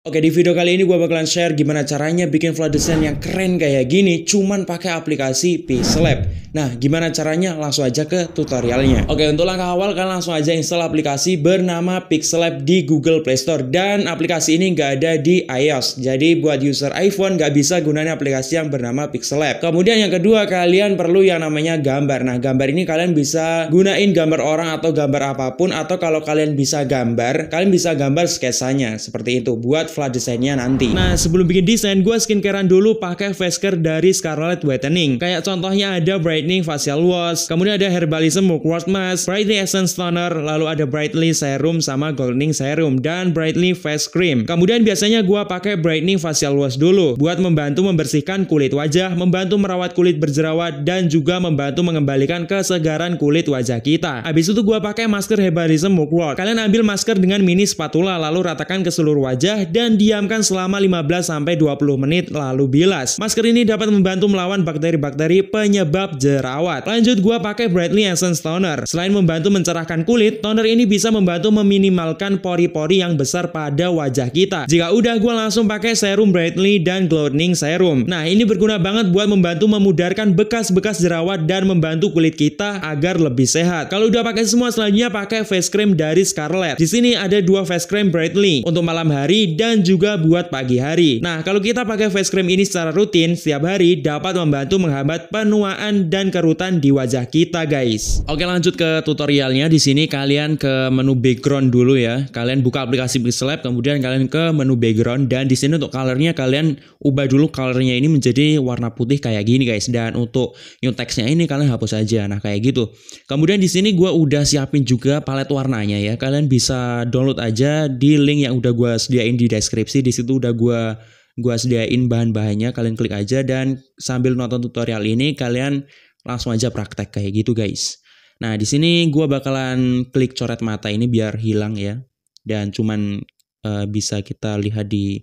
Oke di video kali ini gue bakalan share gimana caranya bikin flat design yang keren kayak gini cuman pakai aplikasi PSLab. Nah gimana caranya langsung aja ke tutorialnya. Oke untuk langkah awal kalian langsung aja install aplikasi bernama Pixelab di Google Play Store dan aplikasi ini nggak ada di iOS. Jadi buat user iPhone nggak bisa gunain aplikasi yang bernama Pixelab Kemudian yang kedua kalian perlu yang namanya gambar. Nah gambar ini kalian bisa gunain gambar orang atau gambar apapun atau kalau kalian bisa gambar kalian bisa gambar sketsanya seperti itu buat lihat flat desainnya nanti. Nah, sebelum bikin desain, gue skincarean dulu pakai face care dari Scarlett Whitening. Kayak contohnya ada brightening facial wash, kemudian ada herbalism mugwort mask, brightly essence toner, lalu ada brightly serum sama goldening serum dan brightly face cream. Kemudian biasanya gue pakai brightening facial wash dulu buat membantu membersihkan kulit wajah, membantu merawat kulit berjerawat dan juga membantu mengembalikan kesegaran kulit wajah kita. Habis itu gue pakai masker herbalism mugwort. Kalian ambil masker dengan mini spatula lalu ratakan ke seluruh wajah dan dan diamkan selama 15-20 sampai menit lalu bilas. Masker ini dapat membantu melawan bakteri-bakteri penyebab jerawat. Lanjut gua pakai Bradley Essence Toner. Selain membantu mencerahkan kulit, toner ini bisa membantu meminimalkan pori-pori yang besar pada wajah kita. Jika udah gua langsung pakai serum Bradley dan Glowing Serum. Nah, ini berguna banget buat membantu memudarkan bekas-bekas jerawat dan membantu kulit kita agar lebih sehat. Kalau udah pakai semua selanjutnya pakai face cream dari Scarlett. Di sini ada dua face cream Bradley untuk malam hari dan dan juga buat pagi hari. Nah, kalau kita pakai face cream ini secara rutin setiap hari dapat membantu menghambat penuaan dan kerutan di wajah kita, guys. Oke, lanjut ke tutorialnya. Di sini kalian ke menu background dulu ya. Kalian buka aplikasi Pixelab, kemudian kalian ke menu background dan di sini untuk colornya kalian ubah dulu colornya ini menjadi warna putih kayak gini, guys. Dan untuk new textnya ini kalian hapus aja. Nah, kayak gitu. Kemudian di sini gue udah siapin juga palet warnanya ya. Kalian bisa download aja di link yang udah gue sediain di deskripsi di situ udah gue gue sediain bahan-bahannya kalian klik aja dan sambil nonton tutorial ini kalian langsung aja praktek kayak gitu guys. Nah di sini gue bakalan klik coret mata ini biar hilang ya dan cuman uh, bisa kita lihat di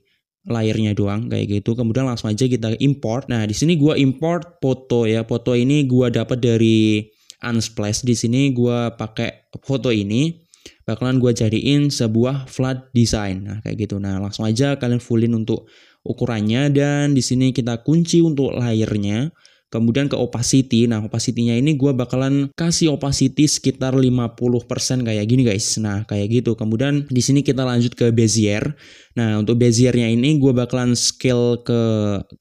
layarnya doang kayak gitu. Kemudian langsung aja kita import. Nah, di sini gua import foto ya. Foto ini gue dapat dari Unsplash. Di sini gua pakai foto ini bakalan gue cariin sebuah flat design. Nah, kayak gitu. Nah, langsung aja kalian fullin untuk ukurannya dan di sini kita kunci untuk layernya. Kemudian ke opacity. Nah, opacity-nya ini gue bakalan kasih opacity sekitar 50% kayak gini guys. Nah, kayak gitu. Kemudian di sini kita lanjut ke bezier. Nah, untuk beziernya ini gue bakalan scale ke,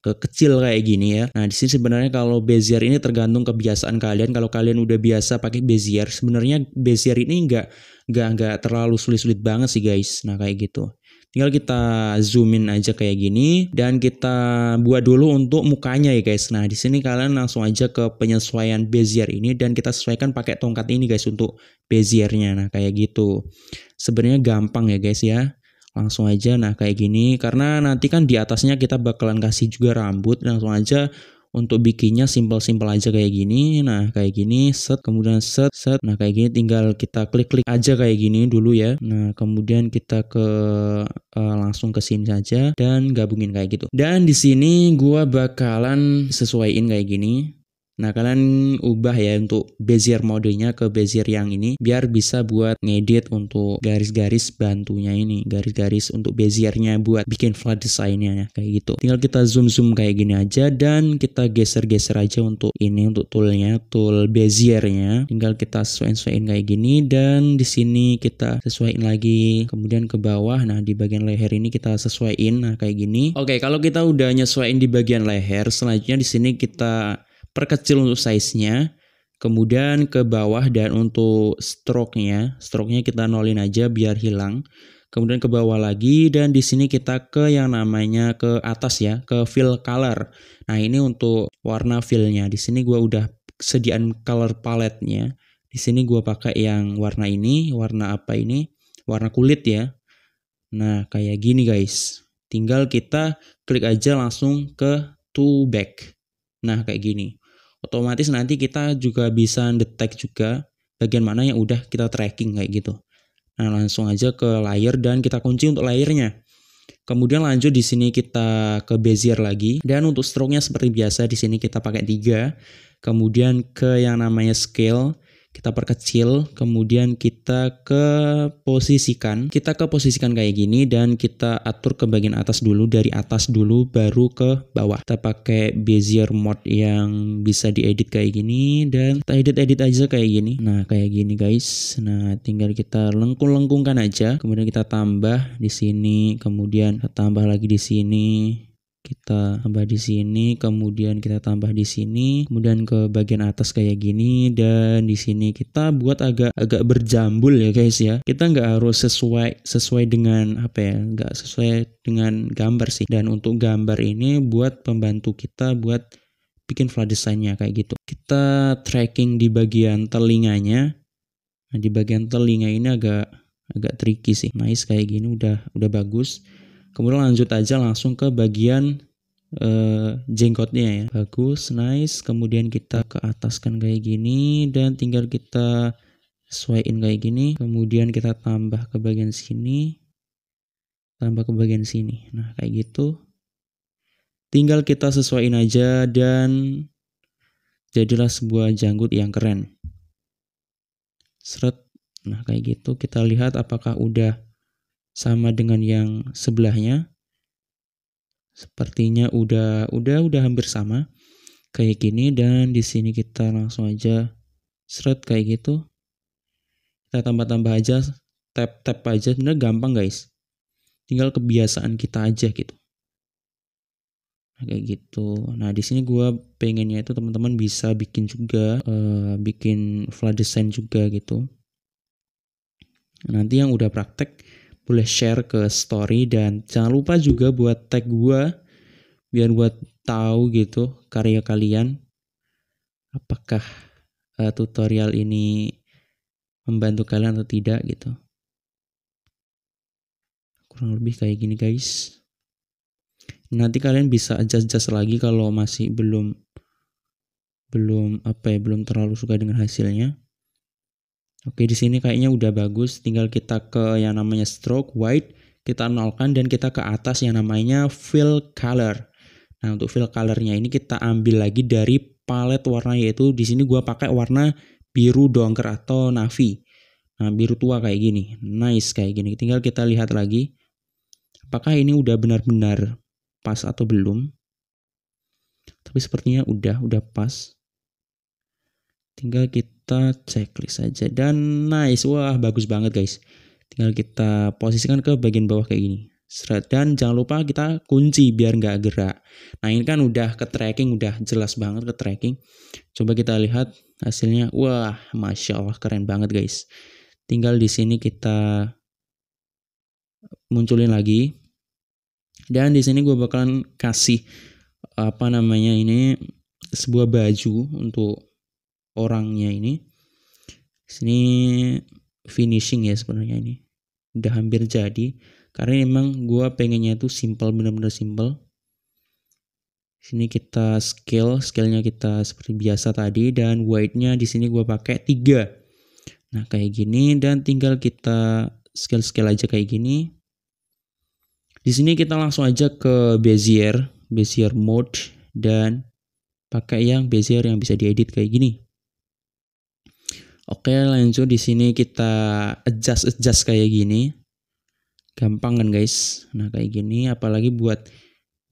ke kecil kayak gini ya. Nah, di sini sebenarnya kalau bezier ini tergantung kebiasaan kalian. Kalau kalian udah biasa pakai bezier, sebenarnya bezier ini nggak nggak nggak terlalu sulit-sulit banget sih guys. Nah, kayak gitu. Tinggal kita zoom in aja kayak gini dan kita buat dulu untuk mukanya ya guys. Nah, di sini kalian langsung aja ke penyesuaian bezier ini dan kita sesuaikan pakai tongkat ini guys untuk beziernya. Nah, kayak gitu. Sebenarnya gampang ya guys ya. Langsung aja nah kayak gini karena nanti kan di atasnya kita bakalan kasih juga rambut langsung aja untuk bikinnya simpel-simpel aja kayak gini nah kayak gini set kemudian set set nah kayak gini tinggal kita klik-klik aja kayak gini dulu ya nah kemudian kita ke uh, langsung ke sini saja dan gabungin kayak gitu dan di sini gua bakalan sesuaiin kayak gini Nah kalian ubah ya untuk bezier modenya ke bezier yang ini biar bisa buat ngedit untuk garis-garis bantunya ini garis-garis untuk beziernya buat bikin flat desainnya ya kayak gitu tinggal kita zoom-zoom kayak gini aja dan kita geser-geser aja untuk ini untuk toolnya tool beziernya tinggal kita sesuaiin kayak gini dan di sini kita sesuaiin lagi kemudian ke bawah nah di bagian leher ini kita sesuaiin nah kayak gini oke kalau kita udah nyesuaiin di bagian leher selanjutnya di sini kita perkecil untuk size-nya. Kemudian ke bawah dan untuk stroke-nya, stroke-nya kita nolin aja biar hilang. Kemudian ke bawah lagi dan di sini kita ke yang namanya ke atas ya, ke fill color. Nah, ini untuk warna fill-nya. Di sini gua udah sediaan color palette-nya. Di sini gua pakai yang warna ini, warna apa ini? Warna kulit ya. Nah, kayak gini guys. Tinggal kita klik aja langsung ke to back. Nah, kayak gini otomatis nanti kita juga bisa detect juga bagian mana yang udah kita tracking kayak gitu. Nah, langsung aja ke layer dan kita kunci untuk layernya. Kemudian lanjut di sini kita ke bezier lagi dan untuk stroke-nya seperti biasa di sini kita pakai 3. Kemudian ke yang namanya scale kita perkecil, kemudian kita ke posisikan, kita ke posisikan kayak gini dan kita atur ke bagian atas dulu dari atas dulu baru ke bawah. Kita pakai bezier mode yang bisa diedit kayak gini dan kita edit-edit aja kayak gini. Nah, kayak gini guys. Nah, tinggal kita lengkung-lengkungkan aja, kemudian kita tambah di sini, kemudian kita tambah lagi di sini kita tambah di sini, kemudian kita tambah di sini, kemudian ke bagian atas kayak gini dan di sini kita buat agak agak berjambul ya guys ya. Kita nggak harus sesuai sesuai dengan apa ya, nggak sesuai dengan gambar sih. Dan untuk gambar ini buat pembantu kita buat bikin flat desainnya kayak gitu. Kita tracking di bagian telinganya. Nah, di bagian telinga ini agak agak tricky sih. Nice kayak gini udah udah bagus. Kemudian lanjut aja langsung ke bagian uh, jenggotnya ya. Bagus, nice. Kemudian kita ke atas kan kayak gini dan tinggal kita sesuaiin kayak gini. Kemudian kita tambah ke bagian sini. Tambah ke bagian sini. Nah, kayak gitu. Tinggal kita sesuaiin aja dan jadilah sebuah janggut yang keren. Seret. Nah, kayak gitu kita lihat apakah udah sama dengan yang sebelahnya. Sepertinya udah udah udah hampir sama kayak gini dan di sini kita langsung aja seret kayak gitu. Kita tambah-tambah aja, tap-tap aja. Sebenarnya gampang, guys. Tinggal kebiasaan kita aja gitu. Nah, kayak gitu. Nah, di sini gue pengennya itu teman-teman bisa bikin juga uh, bikin flat design juga gitu. Nanti yang udah praktek boleh share ke story dan jangan lupa juga buat tag gue biar buat tahu gitu karya kalian apakah uh, tutorial ini membantu kalian atau tidak gitu kurang lebih kayak gini guys nanti kalian bisa adjust-adjust lagi kalau masih belum belum apa ya belum terlalu suka dengan hasilnya Oke, di sini kayaknya udah bagus. Tinggal kita ke yang namanya stroke white, kita nolkan dan kita ke atas yang namanya fill color. Nah, untuk fill colornya ini kita ambil lagi dari palet warna yaitu di sini gua pakai warna biru dongker atau navy. Nah, biru tua kayak gini. Nice kayak gini. Tinggal kita lihat lagi apakah ini udah benar-benar pas atau belum. Tapi sepertinya udah, udah pas. Tinggal kita kita checklist aja dan nice wah bagus banget guys tinggal kita posisikan ke bagian bawah kayak gini dan jangan lupa kita kunci biar nggak gerak nah ini kan udah ke tracking udah jelas banget ke tracking coba kita lihat hasilnya wah masya allah keren banget guys tinggal di sini kita munculin lagi dan di sini gue bakalan kasih apa namanya ini sebuah baju untuk orangnya ini sini finishing ya sebenarnya ini udah hampir jadi karena memang gue pengennya itu simple bener-bener simple sini kita scale scalenya kita seperti biasa tadi dan nya di sini gue pakai 3 nah kayak gini dan tinggal kita scale scale aja kayak gini di sini kita langsung aja ke bezier bezier mode dan pakai yang bezier yang bisa diedit kayak gini Oke, lanjut di sini kita adjust adjust kayak gini. Gampang kan, guys? Nah, kayak gini apalagi buat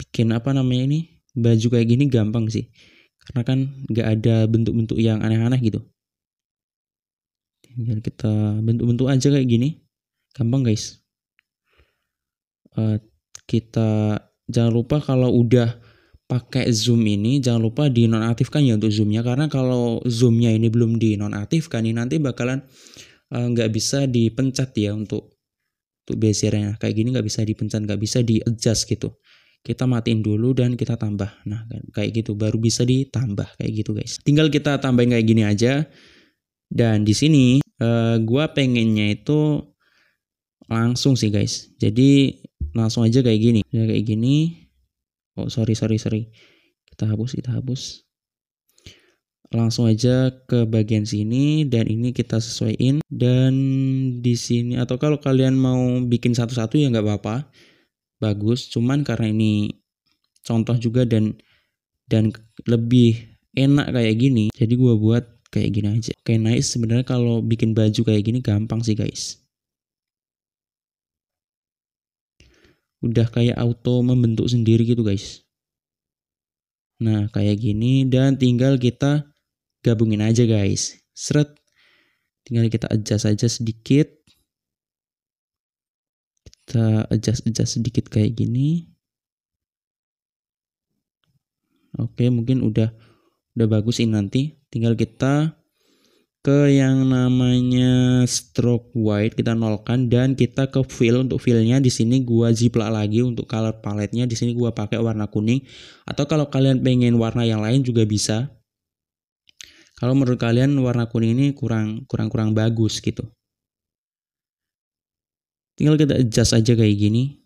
bikin apa namanya ini? Baju kayak gini gampang sih. Karena kan nggak ada bentuk-bentuk yang aneh-aneh gitu. Tinggal kita bentuk-bentuk aja kayak gini. Gampang, guys. Uh, kita jangan lupa kalau udah pakai zoom ini jangan lupa dinonaktifkan ya untuk zoomnya karena kalau zoomnya ini belum dinonaktifkan ini nanti bakalan eh, nggak uh, bisa dipencet ya untuk untuk bezernya kayak gini nggak bisa dipencet nggak bisa di adjust gitu kita matiin dulu dan kita tambah nah kayak gitu baru bisa ditambah kayak gitu guys tinggal kita tambahin kayak gini aja dan di sini uh, gua pengennya itu langsung sih guys jadi langsung aja kayak gini ya kayak gini oh sorry sorry sorry kita hapus kita hapus langsung aja ke bagian sini dan ini kita sesuaiin dan di sini atau kalau kalian mau bikin satu-satu ya nggak apa-apa bagus cuman karena ini contoh juga dan dan lebih enak kayak gini jadi gua buat kayak gini aja oke nice sebenarnya kalau bikin baju kayak gini gampang sih guys udah kayak auto membentuk sendiri gitu guys. Nah kayak gini dan tinggal kita gabungin aja guys. Seret. Tinggal kita adjust aja sedikit. Kita adjust-adjust sedikit kayak gini. Oke mungkin udah udah bagus ini nanti. Tinggal kita ke yang namanya stroke white kita nolkan dan kita ke fill untuk fillnya di sini gua ziplak lagi untuk color palette di sini gua pakai warna kuning atau kalau kalian pengen warna yang lain juga bisa kalau menurut kalian warna kuning ini kurang kurang kurang bagus gitu tinggal kita adjust aja kayak gini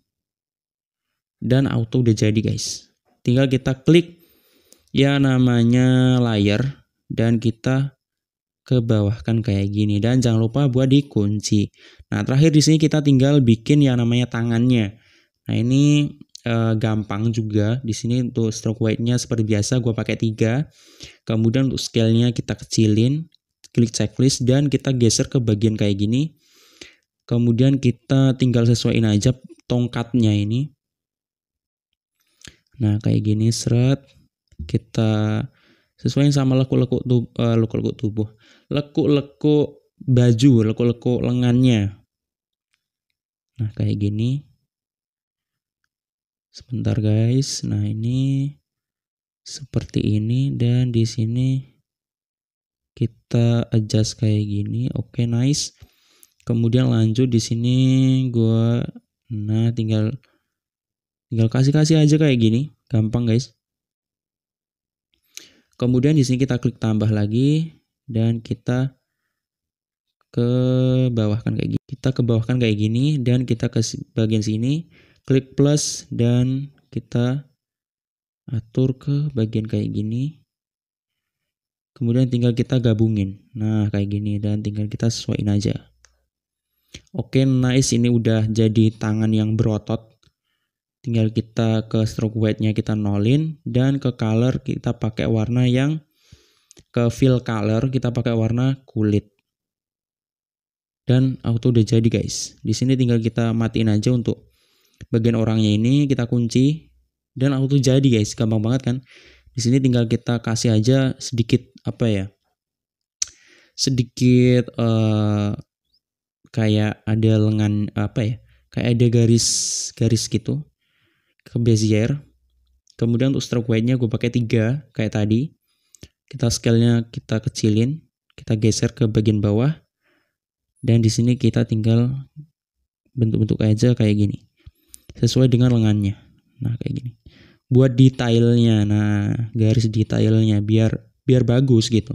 dan auto udah jadi guys tinggal kita klik ya namanya layer dan kita ke bawah kan kayak gini dan jangan lupa buat dikunci. Nah, terakhir di sini kita tinggal bikin yang namanya tangannya. Nah, ini e, gampang juga. Di sini untuk stroke width-nya seperti biasa gue pakai 3. Kemudian untuk scale kita kecilin, klik checklist dan kita geser ke bagian kayak gini. Kemudian kita tinggal sesuaiin aja tongkatnya ini. Nah, kayak gini seret kita sesuai sama lekuk-lekuk tubuh, eh, uh, lekuk-lekuk tubuh, lekuk-lekuk baju, lekuk-lekuk lengannya. Nah, kayak gini. Sebentar guys. Nah, ini seperti ini dan di sini kita adjust kayak gini. Oke, okay, nice. Kemudian lanjut di sini gua nah tinggal tinggal kasih-kasih aja kayak gini. Gampang, guys. Kemudian di sini kita klik tambah lagi dan kita ke bawahkan kayak gini. Kita ke bawahkan kayak gini dan kita ke bagian sini klik plus dan kita atur ke bagian kayak gini. Kemudian tinggal kita gabungin. Nah, kayak gini dan tinggal kita sesuaiin aja. Oke, nice ini udah jadi tangan yang berotot tinggal kita ke stroke white-nya kita nolin dan ke color kita pakai warna yang ke fill color kita pakai warna kulit. Dan auto udah jadi guys. Di sini tinggal kita matiin aja untuk bagian orangnya ini kita kunci dan auto jadi guys. Gampang banget kan? Di sini tinggal kita kasih aja sedikit apa ya? Sedikit uh, kayak ada lengan apa ya? Kayak ada garis-garis gitu ke bezier. Kemudian untuk stroke weight nya gue pakai 3 kayak tadi. Kita scale-nya kita kecilin, kita geser ke bagian bawah. Dan di sini kita tinggal bentuk-bentuk aja kayak gini. Sesuai dengan lengannya. Nah, kayak gini. Buat detailnya. Nah, garis detailnya biar biar bagus gitu.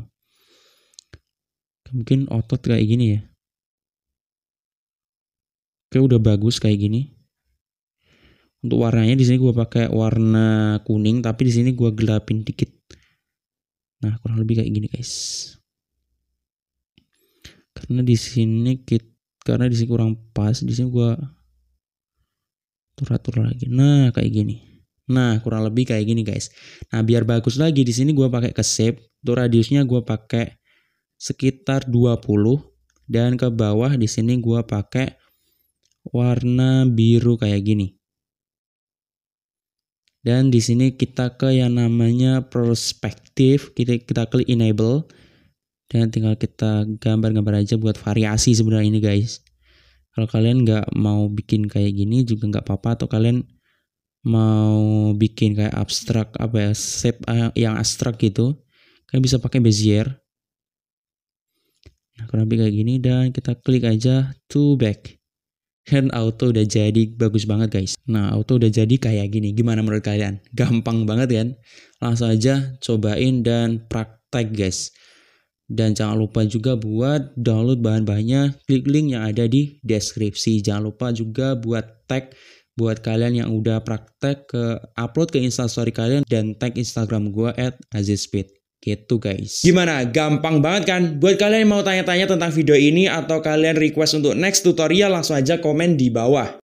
Mungkin otot kayak gini ya. Oke, udah bagus kayak gini untuk warnanya di sini gue pakai warna kuning tapi di sini gue gelapin dikit nah kurang lebih kayak gini guys karena di sini kit karena di sini kurang pas di sini gue atur atur lagi nah kayak gini nah kurang lebih kayak gini guys nah biar bagus lagi di sini gue pakai kesip untuk radiusnya gue pakai sekitar 20 dan ke bawah di sini gue pakai warna biru kayak gini dan di sini kita ke yang namanya perspektif kita kita klik enable dan tinggal kita gambar-gambar aja buat variasi sebenarnya ini guys kalau kalian nggak mau bikin kayak gini juga nggak apa-apa atau kalian mau bikin kayak abstrak apa ya shape eh, yang abstrak gitu kalian bisa pakai bezier nah kurang lebih kayak gini dan kita klik aja to back hand auto udah jadi bagus banget guys. Nah auto udah jadi kayak gini. Gimana menurut kalian? Gampang banget kan? Langsung aja cobain dan praktek guys. Dan jangan lupa juga buat download bahan-bahannya, klik link yang ada di deskripsi. Jangan lupa juga buat tag buat kalian yang udah praktek ke upload ke instastory kalian dan tag Instagram gue at Azizspeed. Gitu guys. Gimana? Gampang banget kan? Buat kalian yang mau tanya-tanya tentang video ini atau kalian request untuk next tutorial langsung aja komen di bawah.